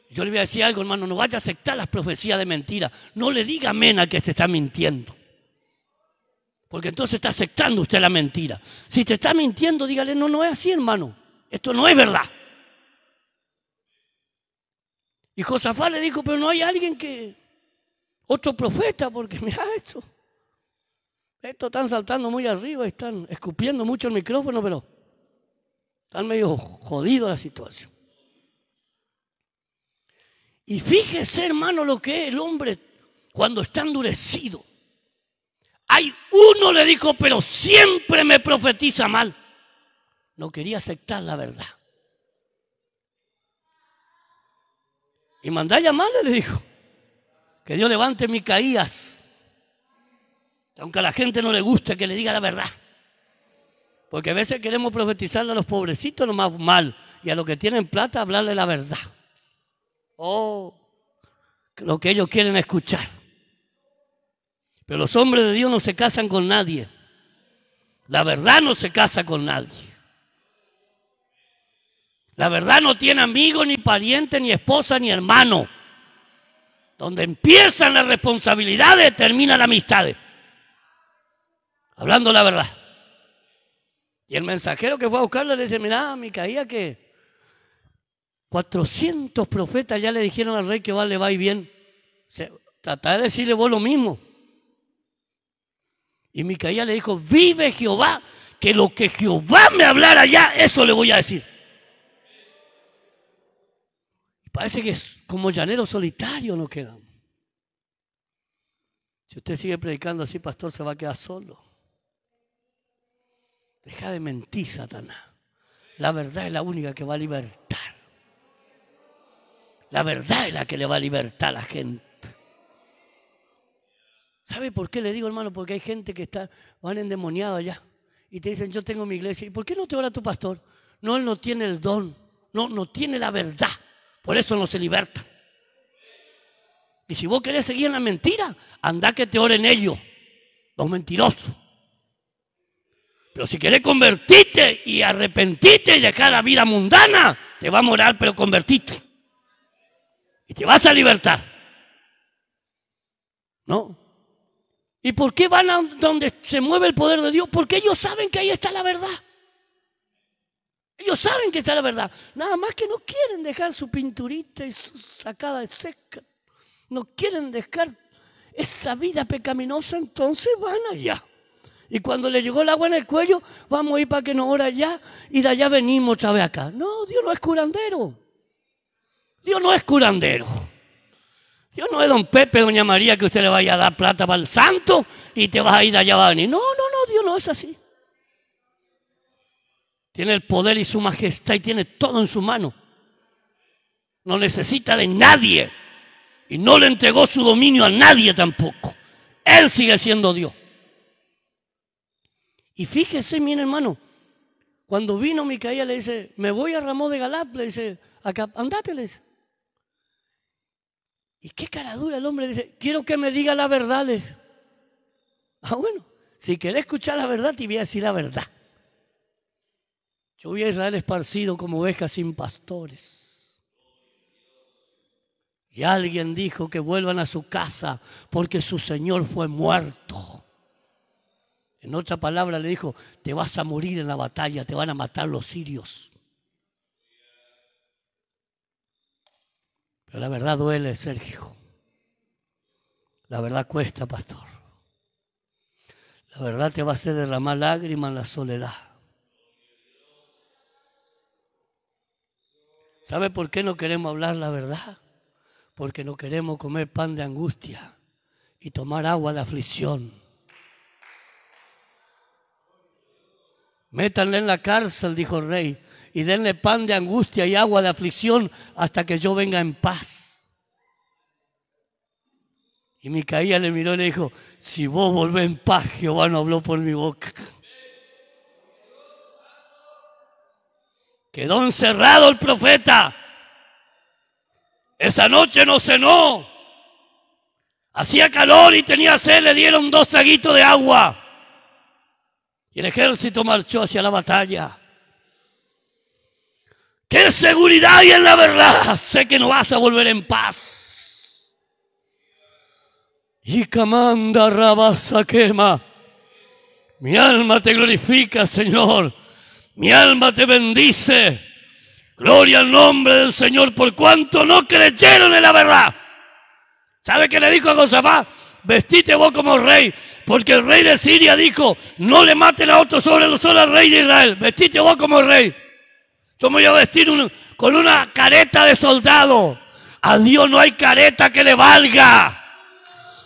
S1: Yo le voy a decir algo, hermano, no vaya a aceptar las profecías de mentira. No le diga amén a que te está mintiendo. Porque entonces está aceptando usted la mentira. Si te está mintiendo, dígale, no, no es así, hermano. Esto no es verdad. Y Josafá le dijo, pero no hay alguien que, otro profeta, porque mira esto. Estos están saltando muy arriba, están escupiendo mucho el micrófono, pero están medio jodido la situación. Y fíjese, hermano, lo que es el hombre cuando está endurecido. Hay uno le dijo, pero siempre me profetiza mal. No quería aceptar la verdad. Y a llamarle, le dijo. Que Dios levante Micaías. Aunque a la gente no le guste que le diga la verdad. Porque a veces queremos profetizarle a los pobrecitos lo más mal y a los que tienen plata hablarle la verdad. oh lo que ellos quieren escuchar. Pero los hombres de Dios no se casan con nadie. La verdad no se casa con nadie. La verdad no tiene amigo, ni pariente, ni esposa, ni hermano. Donde empiezan las responsabilidades, termina la amistades. Hablando la verdad. Y el mensajero que fue a buscarle le dice, mirá, Micaía, que 400 profetas ya le dijeron al rey que va, le va y bien. O de decirle vos lo mismo. Y Micaía le dijo, vive Jehová, que lo que Jehová me hablara ya, eso le voy a decir. Parece que es como llanero solitario no quedamos. Si usted sigue predicando así, pastor, se va a quedar solo. Deja de mentir, Satanás. La verdad es la única que va a libertar. La verdad es la que le va a libertar a la gente. ¿Sabe por qué le digo, hermano? Porque hay gente que está, van endemoniados allá y te dicen, yo tengo mi iglesia. ¿Y por qué no te ora tu pastor? No, él no tiene el don, no, no tiene la verdad. Por eso no se liberta. Y si vos querés seguir en la mentira, anda que te oren ellos, los mentirosos. Pero si querés convertirte y arrepentirte y dejar la vida mundana, te va a morar, pero convertirte. Y te vas a libertar. ¿No? ¿Y por qué van a donde se mueve el poder de Dios? Porque ellos saben que ahí está la verdad. Ellos saben que está la verdad. Nada más que no quieren dejar su pinturita y su sacada de seca. No quieren dejar esa vida pecaminosa, entonces van allá. Y cuando le llegó el agua en el cuello, vamos a ir para que nos ora allá y de allá venimos otra vez acá. No, Dios no es curandero. Dios no es curandero. Dios no es don Pepe, doña María, que usted le vaya a dar plata para el santo y te vas a ir de allá a venir. No, no, no, Dios no es así. Tiene el poder y su majestad y tiene todo en su mano. No necesita de nadie. Y no le entregó su dominio a nadie tampoco. Él sigue siendo Dios. Y fíjese, mi hermano, cuando vino Micaía le dice, me voy a Ramón de Galap, le dice, acá, Y qué cara dura el hombre, le dice, quiero que me diga la verdad, Ah, bueno, si querés escuchar la verdad, te voy a decir la verdad. Yo vi a Israel esparcido como ovejas sin pastores. Y alguien dijo que vuelvan a su casa porque su Señor fue muerto. En otra palabra le dijo, te vas a morir en la batalla, te van a matar los sirios. Pero la verdad duele, Sergio. La verdad cuesta, pastor. La verdad te va a hacer derramar lágrimas en la soledad. ¿Sabe por qué no queremos hablar la verdad? Porque no queremos comer pan de angustia y tomar agua de aflicción. Métanle en la cárcel, dijo el rey, y denle pan de angustia y agua de aflicción hasta que yo venga en paz. Y Micaía le miró y le dijo, si vos volvés en paz, Jehová no habló por mi boca. Quedó encerrado el profeta. Esa noche no cenó. Hacía calor y tenía sed, le dieron dos traguitos de agua. Y el ejército marchó hacia la batalla. ¡Qué seguridad y en la verdad! Sé que no vas a volver en paz. Y camanda rabasa quema. Mi alma te glorifica, Señor. Mi alma te bendice. Gloria al nombre del Señor por cuanto no creyeron en la verdad. ¿Sabe qué le dijo a Josafá? Vestite vos como rey, porque el rey de Siria dijo, no le maten a otro sobre los solo al rey de Israel. Vestite vos como rey. Yo me voy a vestir con una careta de soldado. A Dios no hay careta que le valga.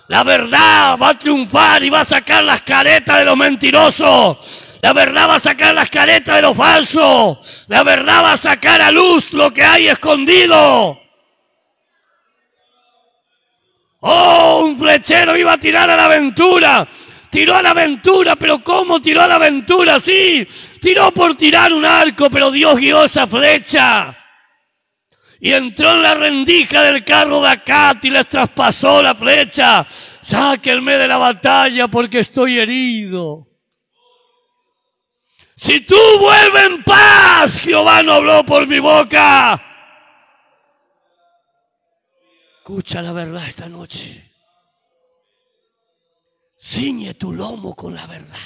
S1: La verdad va a triunfar y va a sacar las caretas de los mentirosos. La verdad va a sacar las caretas de lo falso. La verdad va a sacar a luz lo que hay escondido. Oh, un flechero iba a tirar a la aventura. Tiró a la aventura, pero ¿cómo tiró a la aventura? Sí, tiró por tirar un arco, pero Dios guió esa flecha. Y entró en la rendija del carro de Acat y les traspasó la flecha. Sáquenme de la batalla porque estoy herido. Si tú vuelves en paz, Jehová no habló por mi boca. Escucha la verdad esta noche. Ciñe tu lomo con la verdad.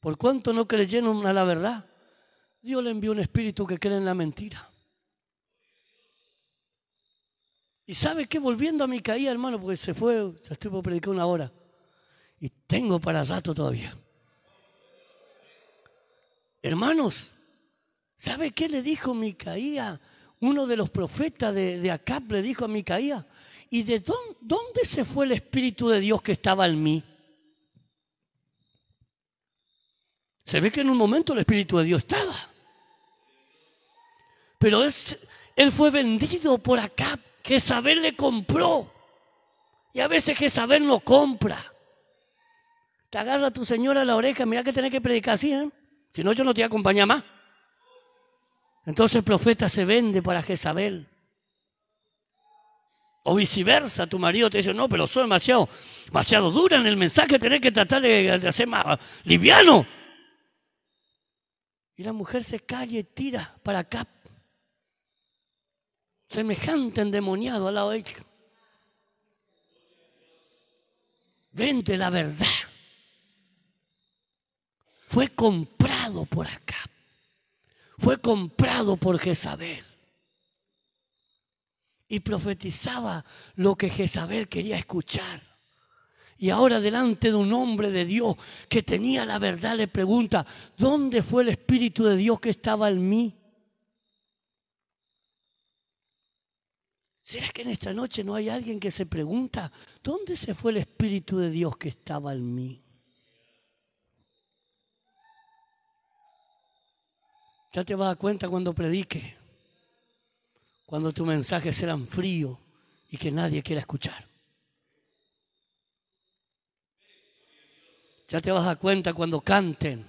S1: ¿Por cuanto no creyeron a la verdad? Dios le envió un espíritu que cree en la mentira. Y sabe que volviendo a mi caída, hermano, porque se fue, ya estoy por predicar una hora. Y tengo para rato todavía. Hermanos, ¿sabe qué le dijo Micaía? Uno de los profetas de, de Acab le dijo a Micaía, ¿y de dónde, se fue el Espíritu de Dios que estaba en mí? Se ve que en un momento el Espíritu de Dios estaba. Pero él fue vendido por Acab, Jezabel le compró. Y a veces Jezabel no compra. Te agarra tu señora la oreja, mira que tenés que predicar así, ¿eh? Si no, yo no te acompañar más. Entonces el profeta se vende para Jezabel. O viceversa, tu marido te dice, no, pero soy demasiado, demasiado dura en el mensaje, tenés que tratar de, de hacer más liviano. Y la mujer se calle y tira para acá. Semejante endemoniado al lado de ella. Vente la verdad fue comprado por acá. Fue comprado por Jezabel. Y profetizaba lo que Jezabel quería escuchar. Y ahora delante de un hombre de Dios que tenía la verdad le pregunta, ¿dónde fue el Espíritu de Dios que estaba en mí? ¿Será que en esta noche no hay alguien que se pregunta, ¿dónde se fue el Espíritu de Dios que estaba en mí? Ya te vas a dar cuenta cuando predique, cuando tus mensajes serán fríos y que nadie quiera escuchar. Ya te vas a dar cuenta cuando canten,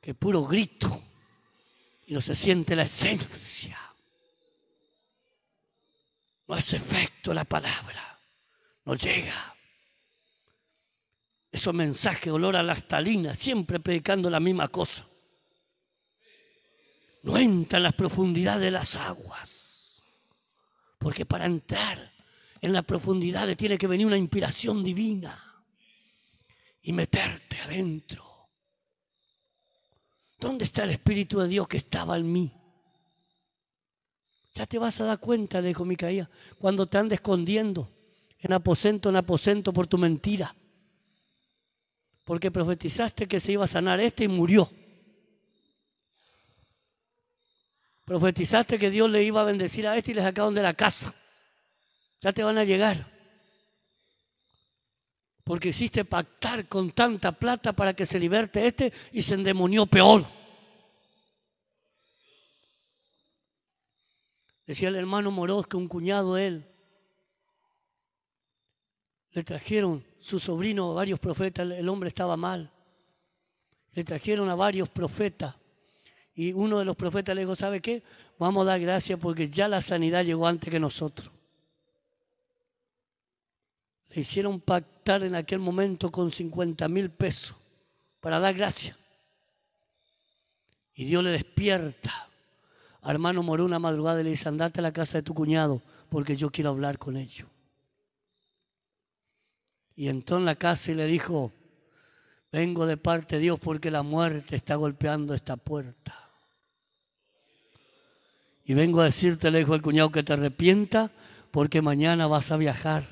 S1: que puro grito y no se siente la esencia. No hace efecto la palabra, no llega. Esos mensajes, olor a la siempre predicando la misma cosa no entra en las profundidades de las aguas. Porque para entrar en las profundidades tiene que venir una inspiración divina y meterte adentro. ¿Dónde está el Espíritu de Dios que estaba en mí? Ya te vas a dar cuenta, dijo Micaía, cuando te andes escondiendo en aposento, en aposento por tu mentira. Porque profetizaste que se iba a sanar este y murió. Profetizaste que Dios le iba a bendecir a este y le sacaron de la casa. Ya te van a llegar. Porque hiciste pactar con tanta plata para que se liberte este y se endemonió peor. Decía el hermano Moroz que un cuñado de él le trajeron su sobrino a varios profetas, el hombre estaba mal. Le trajeron a varios profetas y uno de los profetas le dijo, ¿sabe qué? Vamos a dar gracias porque ya la sanidad llegó antes que nosotros. Le hicieron pactar en aquel momento con 50 mil pesos para dar gracias. Y Dios le despierta. hermano moró una madrugada y le dice, andate a la casa de tu cuñado porque yo quiero hablar con ellos. Y entró en la casa y le dijo, vengo de parte de Dios porque la muerte está golpeando esta puerta. Y vengo a decirte, le dijo el cuñado, que te arrepienta porque mañana vas a viajar.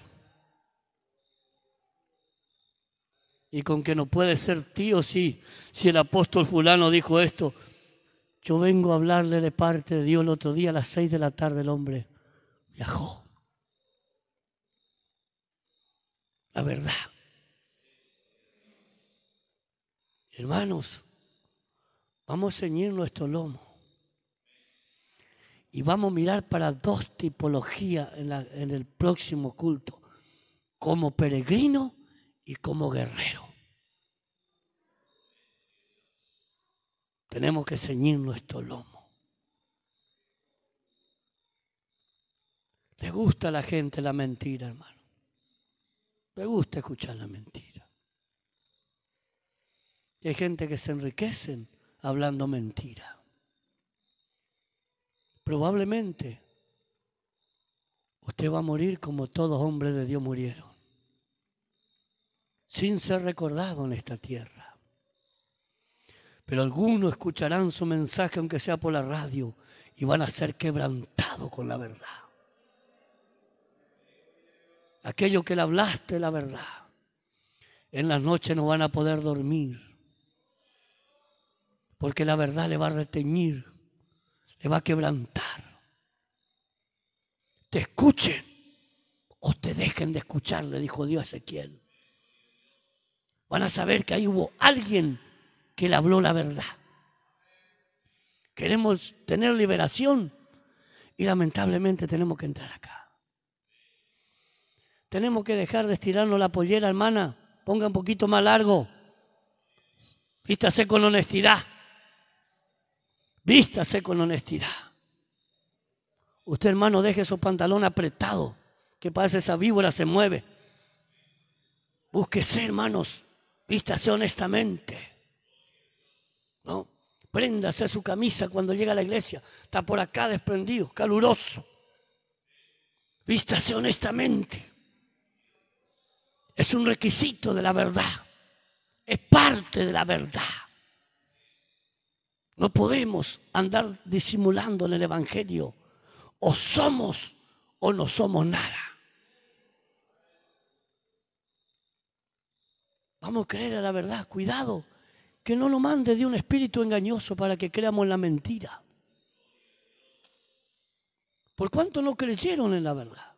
S1: Y con que no puede ser tío, sí. Si el apóstol fulano dijo esto, yo vengo a hablarle de parte de Dios el otro día a las seis de la tarde el hombre viajó. La verdad. Hermanos, vamos a ceñir nuestro lomo. Y vamos a mirar para dos tipologías en, el próximo culto, como peregrino y como guerrero. Tenemos que ceñir nuestro lomo. Le gusta a la gente la mentira, hermano. Le gusta escuchar la mentira. Y hay gente que se enriquecen hablando mentira probablemente usted va a morir como todos hombres de Dios murieron, sin ser recordado en esta tierra. Pero algunos escucharán su mensaje, aunque sea por la radio, y van a ser quebrantados con la verdad. Aquello que le hablaste, la verdad. En la noche no van a poder dormir, porque la verdad le va a reteñir va a quebrantar. Te escuchen o te dejen de escuchar, le dijo Dios a Ezequiel. Van a saber que ahí hubo alguien que le habló la verdad. Queremos tener liberación y lamentablemente tenemos que entrar acá. Tenemos que dejar de estirarnos la pollera, hermana. Ponga un poquito más largo. Vístase con honestidad. Vístase con honestidad. Usted, hermano, deje su pantalón apretado, que parece esa víbora se mueve. Búsquese, hermanos, vístase honestamente. ¿No? Préndase su camisa cuando llega a la iglesia. Está por acá desprendido, caluroso. Vístase honestamente. Es un requisito de la verdad. Es parte de la verdad. No podemos andar disimulando en el Evangelio. O somos o no somos nada. Vamos a creer a la verdad. Cuidado, que no lo mande de un espíritu engañoso para que creamos en la mentira. ¿Por cuánto no creyeron en la verdad?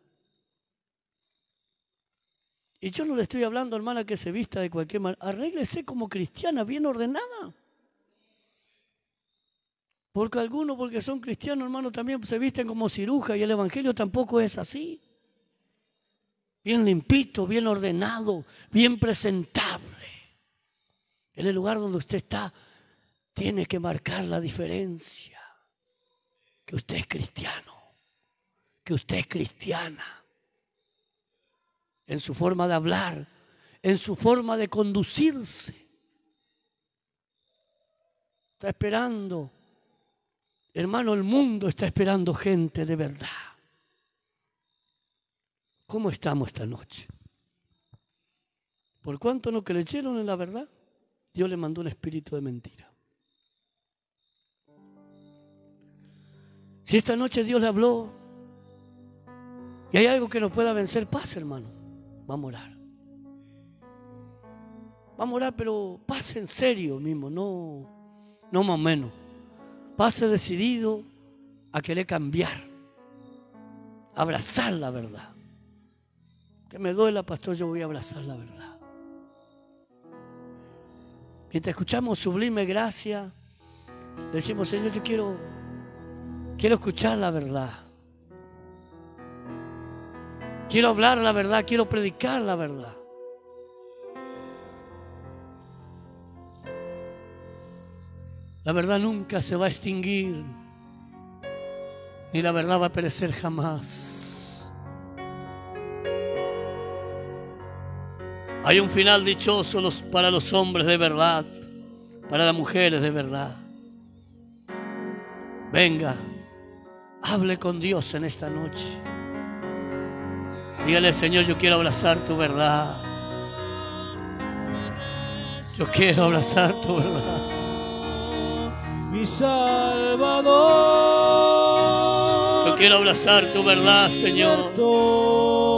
S1: Y yo no le estoy hablando, hermana, que se vista de cualquier manera. Arréglese como cristiana, bien ordenada. Porque algunos, porque son cristianos, hermano, también se visten como ciruja y el Evangelio tampoco es así. Bien limpito, bien ordenado, bien presentable. En el lugar donde usted está, tiene que marcar la diferencia. Que usted es cristiano, que usted es cristiana. En su forma de hablar, en su forma de conducirse. Está esperando Hermano, el mundo está esperando gente de verdad. ¿Cómo estamos esta noche? Por cuanto no creyeron en la verdad, Dios le mandó un espíritu de mentira. Si esta noche Dios le habló y hay algo que nos pueda vencer, paz, hermano. Vamos a orar. Vamos a orar, pero paz en serio mismo, no, no más o menos pase decidido a querer cambiar, abrazar la verdad. Que me duela, pastor, yo voy a abrazar la verdad. Mientras escuchamos sublime gracia, decimos, Señor, yo quiero, quiero escuchar la verdad. Quiero hablar la verdad, quiero predicar la verdad. La verdad nunca se va a extinguir, ni la verdad va a perecer jamás. Hay un final dichoso para los hombres de verdad, para las mujeres de verdad. Venga, hable con Dios en esta noche. Dígale, Señor, yo quiero abrazar tu verdad. Yo quiero abrazar tu verdad mi Salvador. Yo quiero abrazar tu verdad, Señor.